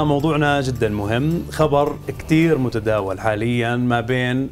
موضوعنا جدا مهم خبر كثير متداول حاليا ما بين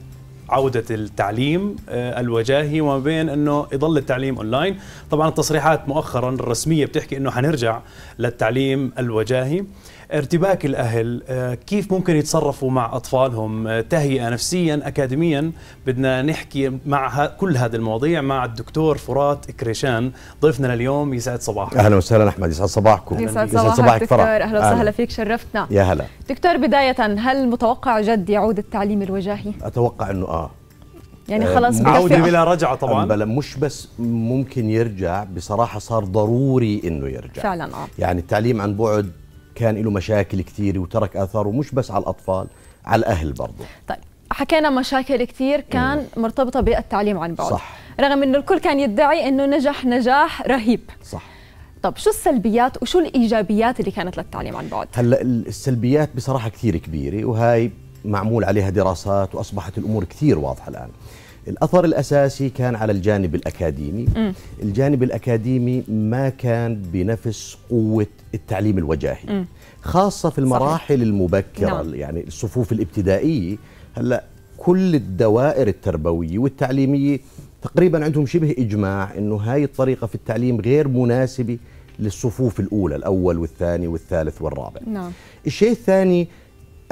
عودة التعليم آه، الوجاهي وما بين أنه يضل التعليم أونلاين طبعا التصريحات مؤخرا الرسمية بتحكي أنه حنرجع للتعليم الوجاهي ارتباك الاهل آه، كيف ممكن يتصرفوا مع اطفالهم آه، تهيئه نفسيا اكاديميا بدنا نحكي مع كل هذه المواضيع مع الدكتور فرات كريشان ضيفنا لليوم يسعد صباحك اهلا وسهلا احمد يسعد صباحكم يسعد, صباحك صباحك دكتور اهلا وسهلا فيك شرفتنا يا هلا دكتور بدايه هل متوقع جد يعود التعليم الوجاهي اتوقع انه اه يعني خلاص آه، عودة بلا رجعة طبعا بلا مش بس ممكن يرجع بصراحة صار ضروري انه يرجع فعلا اه يعني التعليم عن بعد كان له مشاكل كثير وترك اثاره مش بس على الاطفال على الاهل برضه طيب حكينا مشاكل كثير كان مرتبطه بالتعليم عن بعد صح رغم انه الكل كان يدعي انه نجح نجاح رهيب صح طب شو السلبيات وشو الايجابيات اللي كانت للتعليم عن بعد هلا السلبيات بصراحه كثير كبيره وهي معمول عليها دراسات واصبحت الامور كثير واضحه الان الأثر الأساسي كان على الجانب الأكاديمي م. الجانب الأكاديمي ما كان بنفس قوة التعليم الوجاهي م. خاصة في المراحل صحيح. المبكرة نعم. يعني الصفوف الابتدائية هلأ كل الدوائر التربوية والتعليمية تقريبا عندهم شبه إجماع أنه هاي الطريقة في التعليم غير مناسبة للصفوف الأولى الأول والثاني والثالث والرابع نعم. الشيء الثاني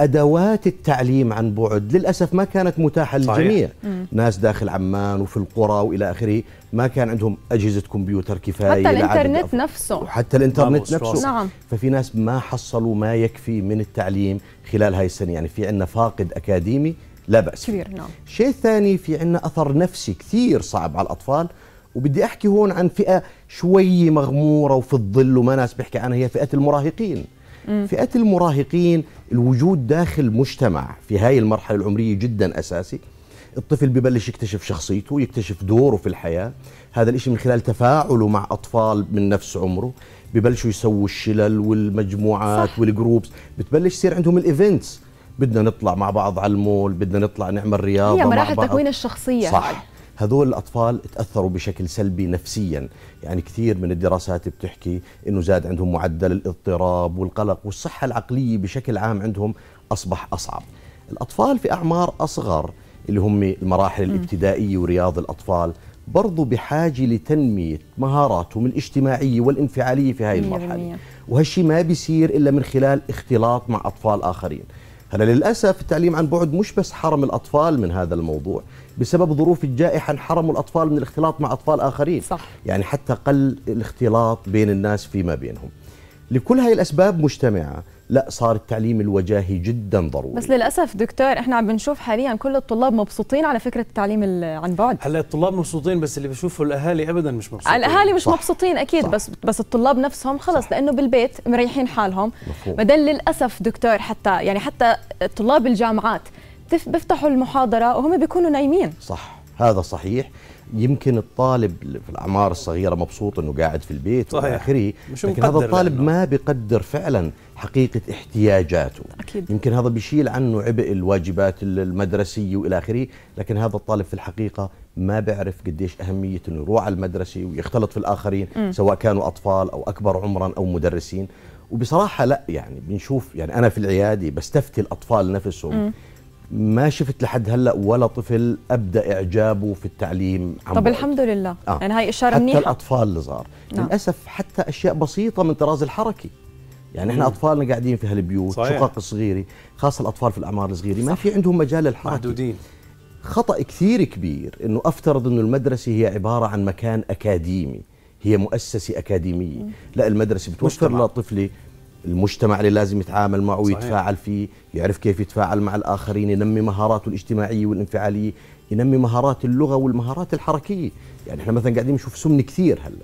ادوات التعليم عن بعد للاسف ما كانت متاحه للجميع ناس داخل عمان وفي القرى والى اخره ما كان عندهم اجهزه كمبيوتر كفايه حتى الانترنت نفسه حتى الانترنت نفسه نعم. ففي ناس ما حصلوا ما يكفي من التعليم خلال هاي السنه يعني في عندنا فاقد اكاديمي لا باس كبير نعم شيء ثاني في عندنا اثر نفسي كثير صعب على الاطفال وبدي احكي هون عن فئه شوي مغموره وفي الظل وما ناس بيحكي عنها هي فئه المراهقين فئة المراهقين الوجود داخل مجتمع في هاي المرحلة العمرية جدا أساسي الطفل ببلش يكتشف شخصيته يكتشف دوره في الحياة هذا الإشي من خلال تفاعله مع أطفال من نفس عمره ببلشوا يسووا الشلل والمجموعات صح. والجروبس بتبلش يصير عندهم الايفنتس بدنا نطلع مع بعض على المول بدنا نطلع نعمل رياضه هي مراحل تكوين الشخصيه صح هذول الأطفال تأثروا بشكل سلبي نفسيا يعني كثير من الدراسات بتحكي أنه زاد عندهم معدل الاضطراب والقلق والصحة العقلية بشكل عام عندهم أصبح أصعب الأطفال في أعمار أصغر اللي هم المراحل الابتدائية ورياض الأطفال برضو بحاجة لتنمية مهاراتهم الاجتماعية والانفعالية في هاي المرحلة وهالشي ما بيصير إلا من خلال اختلاط مع أطفال آخرين هلا للاسف التعليم عن بعد مش بس حرم الاطفال من هذا الموضوع بسبب ظروف الجائحه انحرموا الاطفال من الاختلاط مع اطفال اخرين صح. يعني حتى قل الاختلاط بين الناس فيما بينهم لكل هاي الاسباب مجتمعه لا صار التعليم الوجاهي جدا ضروري بس للاسف دكتور احنا عم بنشوف حاليا كل الطلاب مبسوطين على فكره التعليم عن بعد هلا الطلاب مبسوطين بس اللي بشوفه الاهالي ابدا مش مبسوطين الاهالي مش صح مبسوطين اكيد صح بس بس الطلاب نفسهم خلص صح لانه بالبيت مريحين حالهم بدل للاسف دكتور حتى يعني حتى طلاب الجامعات بيفتحوا المحاضره وهم بيكونوا نايمين صح هذا صحيح يمكن الطالب في الاعمار الصغيره مبسوط انه قاعد في البيت والى اخره لكن هذا الطالب لأنه. ما بيقدر فعلا حقيقه احتياجاته أكيد. يمكن هذا بيشيل عنه عبء الواجبات المدرسيه والى اخره لكن هذا الطالب في الحقيقه ما بيعرف قديش اهميه انه يروح على المدرسه ويختلط في الاخرين م. سواء كانوا اطفال او اكبر عمرا او مدرسين وبصراحه لا يعني بنشوف يعني انا في العياده بستفتي الاطفال نفسهم م. ما شفت لحد هلا ولا طفل ابدا اعجابه في التعليم عن طب بعد. الحمد لله آه. يعني هاي اشاره منيحه حتى الاطفال الاطفال الصغار نعم. للاسف حتى اشياء بسيطه من طراز الحركي يعني احنا اطفالنا قاعدين في هالبيوت صحيح. شقق صغيره خاصه الاطفال في الاعمار الصغيره ما في عندهم مجال للحركه محدودين خطا كثير كبير انه افترض انه المدرسه هي عباره عن مكان اكاديمي هي مؤسسه اكاديميه لا المدرسه بتوفر لطفلي المجتمع اللي لازم يتعامل معه ويتفاعل فيه يعرف كيف يتفاعل مع الآخرين ينمي مهاراته الاجتماعية والانفعالية ينمي مهارات اللغة والمهارات الحركية يعني احنا مثلا قاعدين نشوف سمن كثير هلأ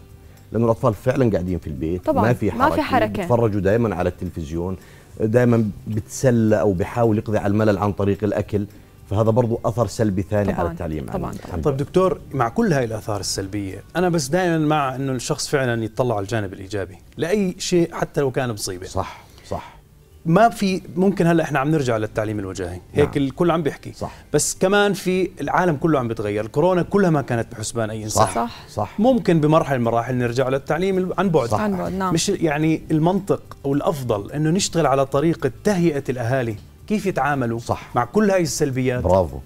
لانه الاطفال فعلا قاعدين في البيت طبعا ما في حركه, ما في حركة. بيتفرجوا دائما على التلفزيون دائما بتسلى او بيحاول يقضي على الملل عن طريق الاكل فهذا برضو اثر سلبي ثاني طبعاً على التعليم طبعا, طبعاً. طيب دكتور مع كل هاي الاثار السلبيه انا بس دائما مع انه الشخص فعلا يتطلع على الجانب الايجابي لاي شيء حتى لو كان مصيبه صح صح ما في ممكن هلا احنا عم نرجع للتعليم الوجاهي هيك نعم. الكل عم بيحكي صح. بس كمان في العالم كله عم بيتغير الكورونا كلها ما كانت بحسبان اي انسان صح. صح. صح ممكن بمرحله المراحل نرجع للتعليم عن بعد صح. عن بعد نعم. مش يعني المنطق والافضل انه نشتغل على طريقه تهيئه الاهالي كيف يتعاملوا صح. مع كل هاي السلبيات برافو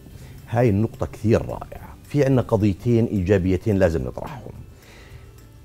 هاي النقطه كثير رائعه في عندنا قضيتين ايجابيتين لازم نطرحهم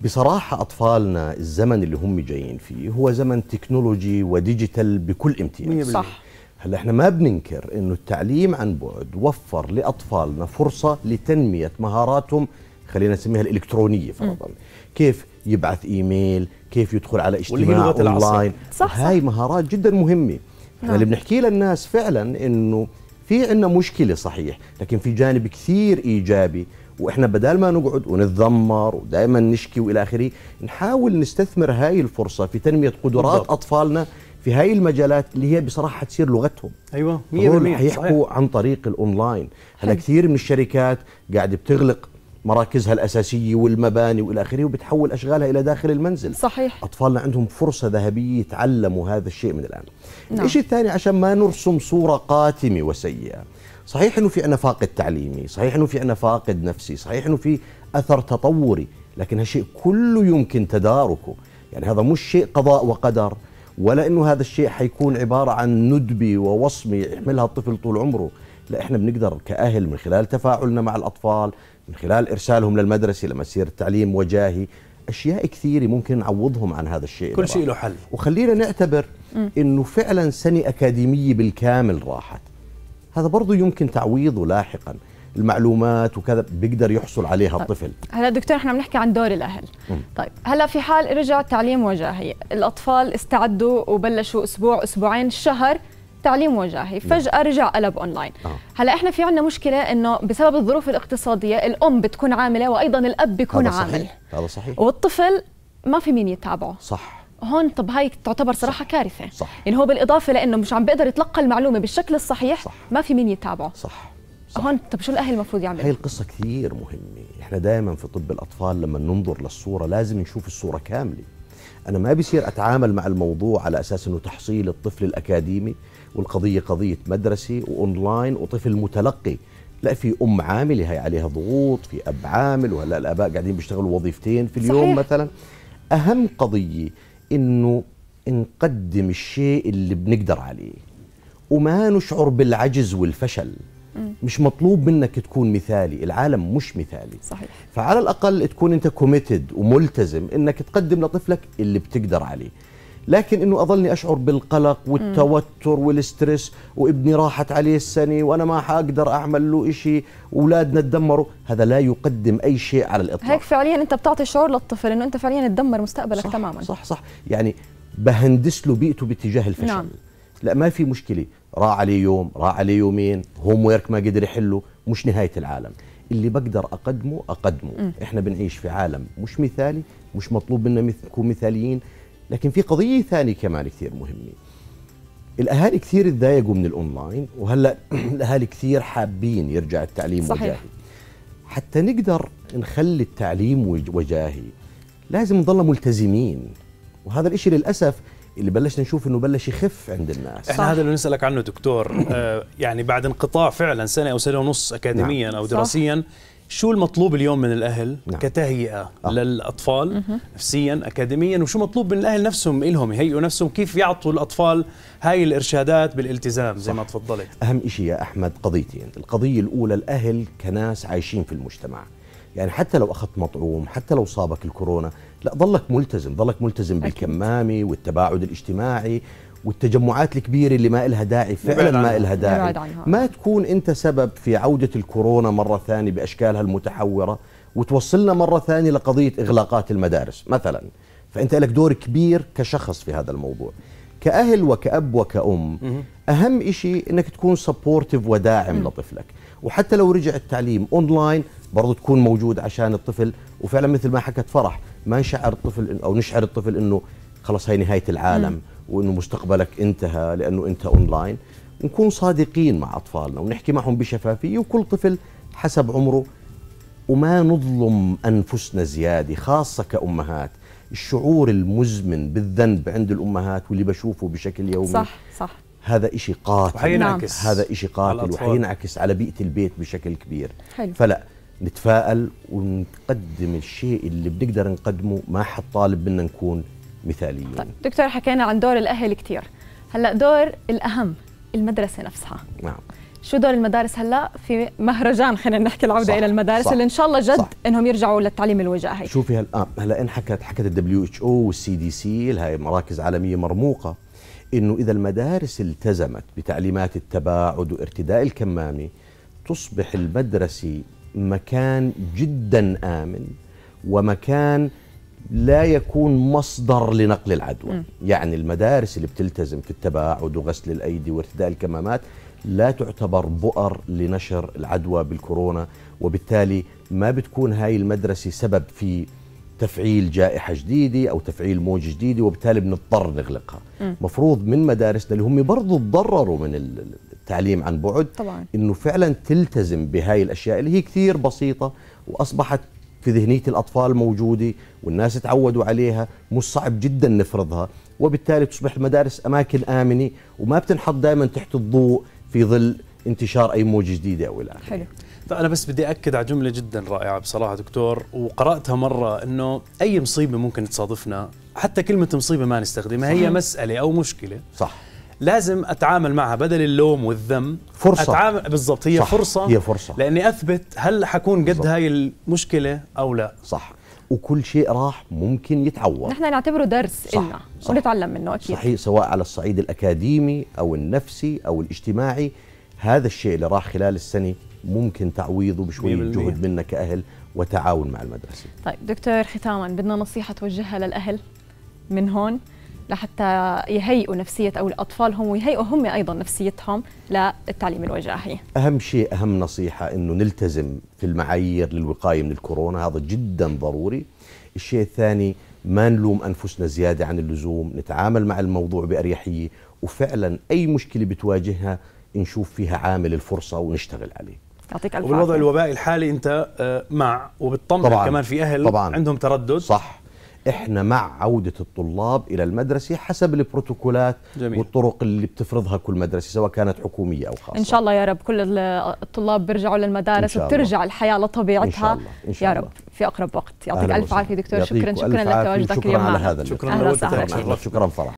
بصراحة أطفالنا الزمن اللي هم جايين فيه هو زمن تكنولوجي وديجيتال بكل امتياز صح هلا احنا ما بننكر انه التعليم عن بعد وفر لاطفالنا فرصه لتنميه مهاراتهم خلينا نسميها الالكترونيه فرضا م. كيف يبعث ايميل كيف يدخل على اجتماع اونلاين صح هاي صح. مهارات جدا مهمه نعم. اللي للناس فعلا انه في عندنا مشكله صحيح لكن في جانب كثير ايجابي واحنا بدل ما نقعد ونتذمر ودائما نشكي والى اخره نحاول نستثمر هاي الفرصه في تنميه قدرات بالضبط. اطفالنا في هاي المجالات اللي هي بصراحه حتصير لغتهم ايوه 100% حيحكوا عن طريق الاونلاين هلا كثير من الشركات قاعده بتغلق مراكزها الأساسية والمباني وإلى آخره وبتحول أشغالها إلى داخل المنزل صحيح أطفالنا عندهم فرصة ذهبية يتعلموا هذا الشيء من الآن نعم. الشيء الثاني عشان ما نرسم صورة قاتمة وسيئة صحيح انه في انا فاقد تعليمي صحيح انه في انا فاقد نفسي صحيح انه في اثر تطوري لكن هالشيء كله يمكن تداركه يعني هذا مش شيء قضاء وقدر ولا انه هذا الشيء حيكون عباره عن ندبي ووصمي يحملها الطفل طول عمره لا احنا بنقدر كاهل من خلال تفاعلنا مع الاطفال من خلال ارسالهم للمدرسه لما يصير التعليم وجاهي اشياء كثيره ممكن نعوضهم عن هذا الشيء كل شيء له حل وخلينا نعتبر انه فعلا سنه اكاديميه بالكامل راحت هذا برضه يمكن تعويضه لاحقا المعلومات وكذا بيقدر يحصل عليها طيب. الطفل هلا دكتور احنا بنحكي عن دور الاهل م. طيب هلا في حال رجع تعليم وجاهي الاطفال استعدوا وبلشوا اسبوع اسبوعين شهر تعليم وجاهي نعم. فجاه رجع قلب اونلاين آه. هلا احنا في عندنا مشكله انه بسبب الظروف الاقتصاديه الام بتكون عامله وايضا الاب بيكون هذا صحيح. عامل هذا صحيح والطفل ما في مين يتابعه صح هون طب هاي تعتبر صراحه صح. كارثه صح. يعني هو بالاضافه لانه مش عم بيقدر يتلقى المعلومه بالشكل الصحيح صح. ما في مين يتابعه صح. صح. هون طب شو الاهل المفروض يعملوا هاي القصه كثير مهمه احنا دائما في طب الاطفال لما ننظر للصوره لازم نشوف الصوره كامله انا ما بصير اتعامل مع الموضوع على اساس انه تحصيل الطفل الاكاديمي والقضيه قضيه مدرسه واونلاين وطفل متلقي لا في ام عامله هي عليها ضغوط في اب عامل وهلا الاباء قاعدين بيشتغلوا وظيفتين في اليوم صحيح. مثلا اهم قضيه انه نقدم الشيء اللي بنقدر عليه وما نشعر بالعجز والفشل مش مطلوب منك تكون مثالي العالم مش مثالي صحيح فعلى الاقل تكون انت كوميتد وملتزم انك تقدم لطفلك اللي بتقدر عليه لكن انه اظلني اشعر بالقلق والتوتر والستريس وابني راحت عليه السنه وانا ما حاقدر اعمل له شيء واولادنا تدمروا هذا لا يقدم اي شيء على الاطلاق هيك فعليا انت بتعطي شعور للطفل انه انت فعليا تدمر مستقبلك صح تماما صح صح يعني بهندس له بيئته باتجاه الفشل نعم. لا ما في مشكله راح عليه يوم راح عليه يومين هوم ويرك ما قدر يحله مش نهايه العالم اللي بقدر اقدمه اقدمه م. احنا بنعيش في عالم مش مثالي مش مطلوب منا نكون مثاليين لكن في قضية ثانية كمان كثير مهمة الأهالي كثير تضايقوا من الأونلاين وهلأ الأهالي كثير حابين يرجع التعليم صحيح. وجاهي حتى نقدر نخلي التعليم وجاهي لازم نضلنا ملتزمين وهذا الإشي للأسف اللي بلشنا نشوف انه بلش يخف عند الناس احنا هذا اللي نسالك عنه دكتور آه يعني بعد انقطاع فعلا سنه او سنه ونص نعم. اكاديميا نعم. او دراسيا صح. شو المطلوب اليوم من الاهل نعم. كتهيئه آه. للاطفال نفسيا اكاديميا وشو مطلوب من الاهل نفسهم الهم يهيئوا نفسهم كيف يعطوا الاطفال هاي الارشادات بالالتزام زي صح. ما تفضلت اهم شيء يا احمد قضيتين القضيه الاولى الاهل كناس عايشين في المجتمع يعني حتى لو اخذت مطعوم حتى لو صابك الكورونا لا ضلك ملتزم ضلك ملتزم بالكمامه والتباعد الاجتماعي والتجمعات الكبيره اللي ما لها داعي فعلا ما لها داعي ما تكون انت سبب في عوده الكورونا مره ثانيه باشكالها المتحوره وتوصلنا مره ثانيه لقضيه اغلاقات المدارس مثلا فانت لك دور كبير كشخص في هذا الموضوع كأهل وكأب وكأم أهم شيء أنك تكون سبورتيف وداعم لطفلك وحتى لو رجع التعليم أونلاين برضو تكون موجود عشان الطفل وفعلا مثل ما حكت فرح ما نشعر الطفل أو نشعر الطفل أنه خلص هاي نهاية العالم وانه مستقبلك انتهى لانه انت اونلاين نكون صادقين مع اطفالنا ونحكي معهم بشفافيه وكل طفل حسب عمره وما نظلم انفسنا زياده خاصه كامهات الشعور المزمن بالذنب عند الامهات واللي بشوفه بشكل يومي صح صح هذا شيء قاتل وحينعكس نعم. هذا شيء قاتل وحينعكس على بيئة البيت بشكل كبير حلو. فلا نتفائل ونقدم الشيء اللي بنقدر نقدمه ما حد طالب منا نكون مثاليين طيب دكتور حكينا عن دور الاهل كثير هلا دور الاهم المدرسه نفسها نعم شو دور المدارس هلا في مهرجان خلينا نحكي العوده صح الى المدارس صح اللي ان شاء الله جد صح انهم يرجعوا للتعليم الوجاهي شوفي هلا هلا انحكت حكت الدبليو اتش او والسي دي سي هاي مراكز عالميه مرموقه انه اذا المدارس التزمت بتعليمات التباعد وارتداء الكمامه تصبح المدرسه مكان جدا امن ومكان لا يكون مصدر لنقل العدوى م. يعني المدارس اللي بتلتزم في التباعد وغسل الأيدي وارتداء الكمامات لا تعتبر بؤر لنشر العدوى بالكورونا وبالتالي ما بتكون هاي المدرسة سبب في تفعيل جائحة جديدة أو تفعيل موج جديدة وبالتالي بنضطر نغلقها م. مفروض من مدارسنا اللي هم برضو تضرروا من التعليم عن بعد طبعا. انه فعلا تلتزم بهاي الاشياء اللي هي كثير بسيطه واصبحت في ذهنية الأطفال موجودة والناس تعودوا عليها مش صعب جدا نفرضها وبالتالي تصبح المدارس أماكن آمنة وما بتنحط دائما تحت الضوء في ظل انتشار أي موجة جديدة أو إلى آخره حلو فأنا بس بدي أكد على جملة جدا رائعة بصراحة دكتور وقرأتها مرة أنه أي مصيبة ممكن تصادفنا حتى كلمة مصيبة ما نستخدمها صح. هي مسألة أو مشكلة صح لازم اتعامل معها بدل اللوم والذم فرصه اتعامل بالضبط هي صح فرصه هي فرصه لاني اثبت هل حكون قد هاي المشكله او لا صح وكل شيء راح ممكن يتعوض نحن نعتبره درس لنا إلنا ونتعلم منه أكيد صحيح سواء على الصعيد الأكاديمي أو النفسي أو الاجتماعي هذا الشيء اللي راح خلال السنة ممكن تعويضه بشوية جهد منا كأهل وتعاون مع المدرسة طيب دكتور ختاما بدنا نصيحة توجهها للأهل من هون لحتى يهيئوا نفسية أو أطفالهم ويهيئوا هم أيضا نفسيتهم للتعليم الوجاهي أهم شيء أهم نصيحة أنه نلتزم في المعايير للوقاية من الكورونا هذا جدا ضروري الشيء الثاني ما نلوم أنفسنا زيادة عن اللزوم نتعامل مع الموضوع بأريحية وفعلا أي مشكلة بتواجهها نشوف فيها عامل الفرصة ونشتغل عليه يعطيك الف وبالوضع الوبائي الحالي انت آه، مع وبتطمن كمان في اهل طبعاً عندهم تردد صح احنا مع عوده الطلاب الى المدرسه حسب البروتوكولات جميل. والطرق اللي بتفرضها كل مدرسه سواء كانت حكوميه او خاصه ان شاء الله يا رب كل الطلاب بيرجعوا للمدارس وبترجع الحياه لطبيعتها إن شاء الله. إن شاء الله. يا رب في اقرب وقت يعطيك الف عافيه دكتور شكرا شكرا لتواجدك اليوم شكرا, شكرا شكرا فرح